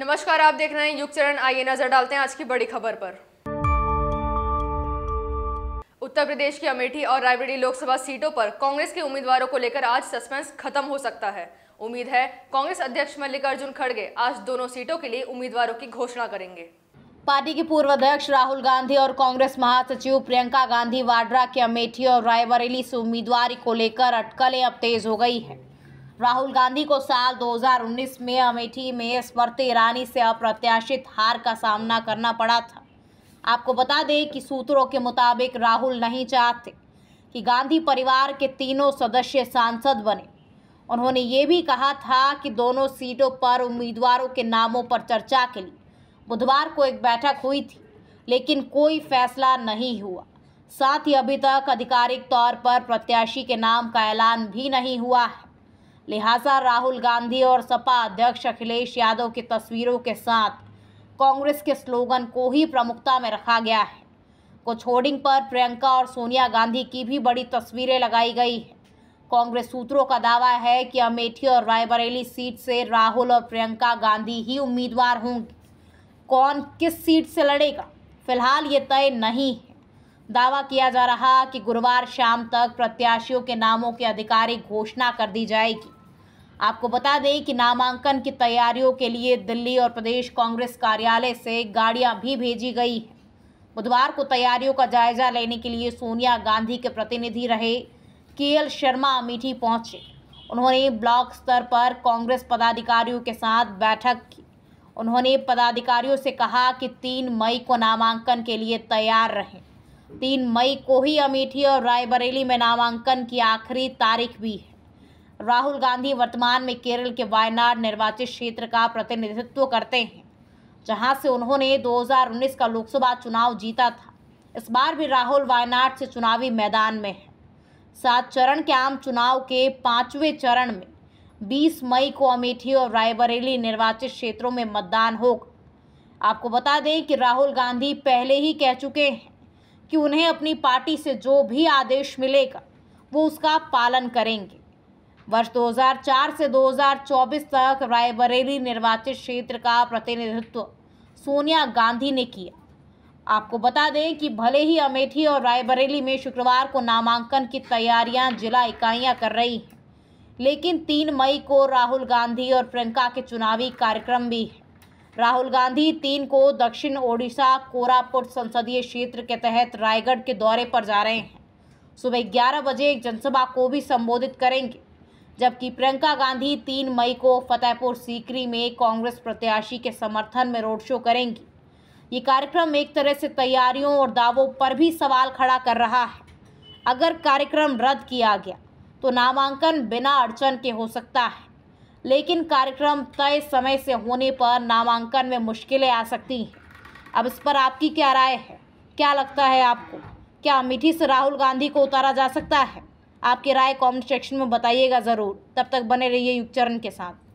नमस्कार आप देख रहे हैं युग चरण आइए नजर डालते हैं आज की बड़ी खबर पर उत्तर प्रदेश की अमेठी और रायबरेली लोकसभा सीटों पर कांग्रेस के उम्मीदवारों को लेकर आज सस्पेंस खत्म हो सकता है उम्मीद है कांग्रेस अध्यक्ष मल्लिकार्जुन खड़गे आज दोनों सीटों के लिए उम्मीदवारों की घोषणा करेंगे पार्टी के पूर्व अध्यक्ष राहुल गांधी और कांग्रेस महासचिव प्रियंका गांधी वाड्रा के अमेठी और रायबरेली से उम्मीदवारी को लेकर अटकलें अब तेज हो गई हैं राहुल गांधी को साल 2019 में अमेठी में स्मृति ईरानी से अप्रत्याशित हार का सामना करना पड़ा था आपको बता दें कि सूत्रों के मुताबिक राहुल नहीं चाहते कि गांधी परिवार के तीनों सदस्य सांसद बने उन्होंने ये भी कहा था कि दोनों सीटों पर उम्मीदवारों के नामों पर चर्चा के लिए बुधवार को एक बैठक हुई थी लेकिन कोई फैसला नहीं हुआ साथ ही अभी तक आधिकारिक तौर पर प्रत्याशी के नाम का ऐलान भी नहीं हुआ है लिहाजा राहुल गांधी और सपा अध्यक्ष अखिलेश यादव की तस्वीरों के साथ कांग्रेस के स्लोगन को ही प्रमुखता में रखा गया है कुछ होर्डिंग पर प्रियंका और सोनिया गांधी की भी बड़ी तस्वीरें लगाई गई है कांग्रेस सूत्रों का दावा है कि अमेठी और रायबरेली सीट से राहुल और प्रियंका गांधी ही उम्मीदवार होंगे कौन किस सीट से लड़ेगा फिलहाल ये तय नहीं है दावा किया जा रहा कि गुरुवार शाम तक प्रत्याशियों के नामों की आधिकारिक घोषणा कर दी जाएगी आपको बता दें कि नामांकन की तैयारियों के लिए दिल्ली और प्रदेश कांग्रेस कार्यालय से गाड़ियां भी भेजी गई हैं बुधवार को तैयारियों का जायजा लेने के लिए सोनिया गांधी के प्रतिनिधि रहे के शर्मा अमेठी पहुंचे उन्होंने ब्लॉक स्तर पर कांग्रेस पदाधिकारियों के साथ बैठक की उन्होंने पदाधिकारियों से कहा कि तीन मई को नामांकन के लिए तैयार रहें तीन मई को ही अमेठी और रायबरेली में नामांकन की आखिरी तारीख भी है राहुल गांधी वर्तमान में केरल के वायनाड निर्वाचित क्षेत्र का प्रतिनिधित्व करते हैं जहां से उन्होंने 2019 का लोकसभा चुनाव जीता था इस बार भी राहुल वायनाड से चुनावी मैदान में है सात चरण के आम चुनाव के पाँचवें चरण में 20 मई को अमेठी और रायबरेली निर्वाचित क्षेत्रों में मतदान होगा आपको बता दें कि राहुल गांधी पहले ही कह चुके हैं कि उन्हें अपनी पार्टी से जो भी आदेश मिलेगा वो उसका पालन करेंगे वर्ष 2004 से 2024 तक रायबरेली निर्वाचित क्षेत्र का प्रतिनिधित्व सोनिया गांधी ने किया आपको बता दें कि भले ही अमेठी और रायबरेली में शुक्रवार को नामांकन की तैयारियां जिला इकाइयां कर रही हैं लेकिन तीन मई को राहुल गांधी और प्रियंका के चुनावी कार्यक्रम भी हैं राहुल गांधी तीन को दक्षिण ओडिशा कोरापुट संसदीय क्षेत्र के तहत रायगढ़ के दौरे पर जा रहे हैं सुबह ग्यारह बजे एक जनसभा को भी संबोधित करेंगे जबकि प्रियंका गांधी तीन मई को फतेहपुर सीकरी में कांग्रेस प्रत्याशी के समर्थन में रोड शो करेंगी ये कार्यक्रम एक तरह से तैयारियों और दावों पर भी सवाल खड़ा कर रहा है अगर कार्यक्रम रद्द किया गया तो नामांकन बिना अड़चन के हो सकता है लेकिन कार्यक्रम तय समय से होने पर नामांकन में मुश्किलें आ सकती हैं अब इस पर आपकी क्या राय है क्या लगता है आपको क्या अमेठी से राहुल गांधी को उतारा जा सकता है आपकी राय कमेंट सेक्शन में बताइएगा ज़रूर तब तक बने रहिए युगचरण के साथ